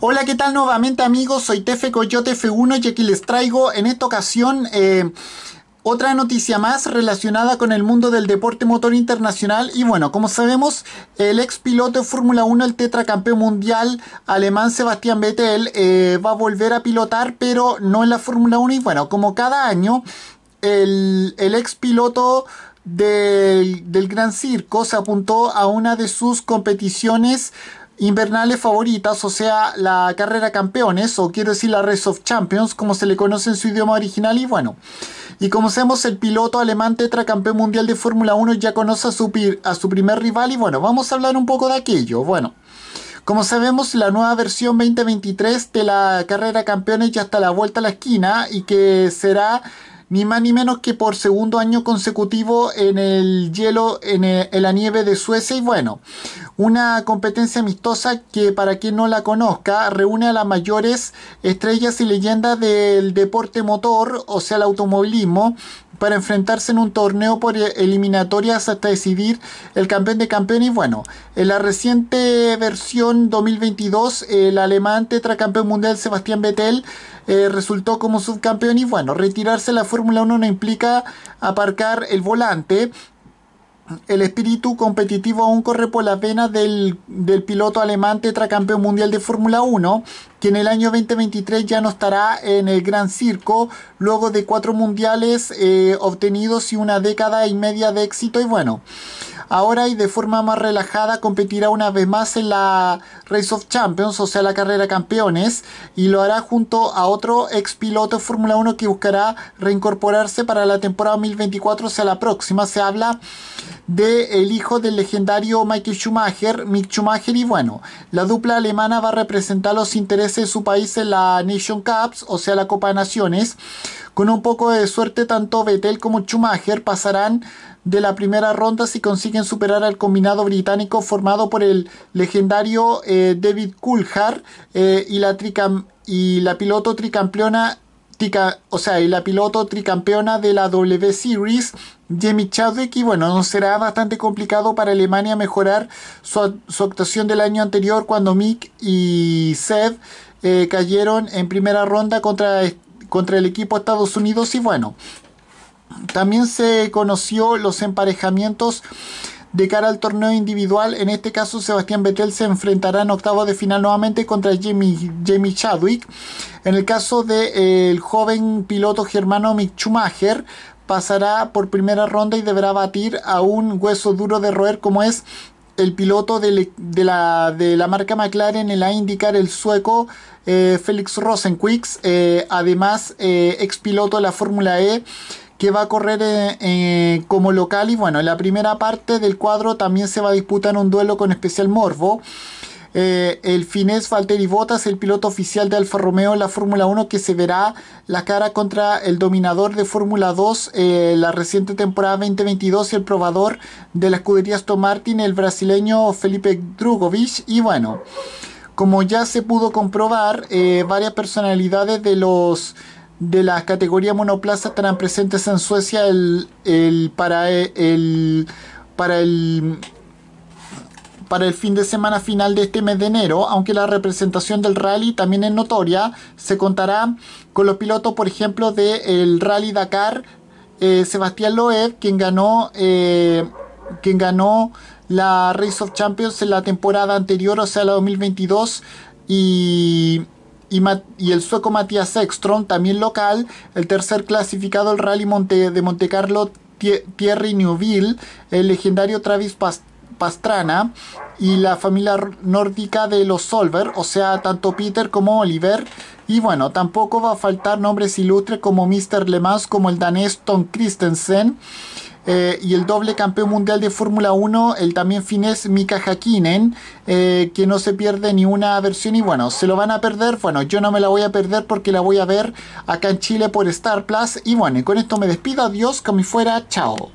Hola, ¿qué tal nuevamente amigos? Soy Tefe Coyote F1 y aquí les traigo en esta ocasión eh, otra noticia más relacionada con el mundo del deporte motor internacional. Y bueno, como sabemos, el ex piloto de Fórmula 1, el tetracampeón mundial alemán Sebastián Vettel, eh, va a volver a pilotar, pero no en la Fórmula 1. Y bueno, como cada año, el, ex piloto... del Gran Circo se apuntó a una de sus competiciones invernales favoritas, o sea, la carrera campeones, o quiero decir la Race of Champions, como se le conoce en su idioma original, y bueno. Y como sabemos, el piloto alemán tetracampeón mundial de Fórmula 1 ya conoce a su, a su primer rival, y bueno, vamos a hablar un poco de aquello. Bueno, como sabemos, la nueva versión 2023 de la carrera campeones ya está a la vuelta a la esquina, y que será ni más ni menos que por segundo año consecutivo en el hielo, en, la nieve de Suecia. Y bueno, una competencia amistosa que, para quien no la conozca, reúne a las mayores estrellas y leyendas del deporte motor, o sea, el automovilismo, para enfrentarse en un torneo por e-, eliminatorias hasta decidir el campeón de Y Bueno, en la reciente versión 2022, el alemán tetracampeón mundial Sebastián Vettel eh, resultó como subcampeón y bueno, retirarse de la Fórmula 1 no implica aparcar el volante, el espíritu competitivo aún corre por las venas del, piloto alemán tetracampeón mundial de Fórmula 1, que en el año 2023 ya no estará en el Gran Circo, luego de cuatro mundiales eh, obtenidos y una década y media de éxito. Y bueno, ahora y de forma más relajada competirá una vez más en la Race of Champions, o sea, la carrera campeones, y lo hará junto a otro ex piloto de Fórmula 1 que buscará reincorporarse para la temporada 2024, o sea, la próxima. Se habla de el hijo del legendario Michael Schumacher, Mick Schumacher, y bueno, la dupla alemana va a representar los intereses de su país en la Nation Cups, o sea, la Copa de Naciones. Con un poco de suerte, tanto Vettel como Schumacher pasarán de la primera ronda si consiguen superar al combinado británico formado por el legendario eh, David Coulthard eh, y, la y la piloto tricampeona o sea, la piloto tricampeona de la W Series, Jamie Chadwick, y bueno, será bastante complicado para Alemania mejorar su, actuación del año anterior cuando Mick y Seth eh, cayeron en primera ronda contra, contra el equipo Estados Unidos y bueno, también se conoció los emparejamientos de cara al torneo individual, en este caso Sebastián Vettel se enfrentará en octavos de final nuevamente contra Jamie, Chadwick. En el caso del de, eh, joven piloto germano Mick Schumacher, pasará por primera ronda y deberá batir a un hueso duro de roer como es el piloto e, de, la, marca McLaren, el a indicar el sueco eh, Félix Felix eh, además ex piloto de la Fórmula E que va a correr eh, eh, como local y bueno, la primera parte del cuadro también se va a disputar un duelo con especial morbo. Eh, el finés Valtteri Bottas, el piloto oficial de Alfa Romeo en la Fórmula 1, que se verá la cara contra el dominador de Fórmula 2 la reciente temporada 2022 y el probador de la escudería Aston Martin, el brasileño Felipe Drugovic. Y bueno, como ya se pudo comprobar, varias personalidades de los de las categorías monoplaza estarán presentes en Suecia el, e, para el para fin de semana final de este mes de enero, aunque la representación del rally también es notoria, se contará con los pilotos, por ejemplo, del Rally Dakar, eh, Sebastián Loeb, quien ganó, eh, quien ganó la Race of Champions en la temporada anterior, o sea, la 2022, y y, el sueco Matías Ekström, también local, el tercer clasificado el Rally Monte de montecarlo Carlo Thierry Neuville, el legendario Travis Pastrana y la familia nórdica de los Solver, o sea, tanto Peter como Oliver. Y bueno, tampoco va a faltar nombres ilustres como Mr. Le como el danés Tom Christensen. Eh, y el doble campeón mundial de Fórmula 1, el también finés Mika Hakkinen, eh, que no se pierde ni una versión y bueno, se lo van a perder, bueno, yo no me la voy a perder porque la voy a ver acá en Chile por Star Plus y bueno, y con esto me despido, adiós, como fuera, chao.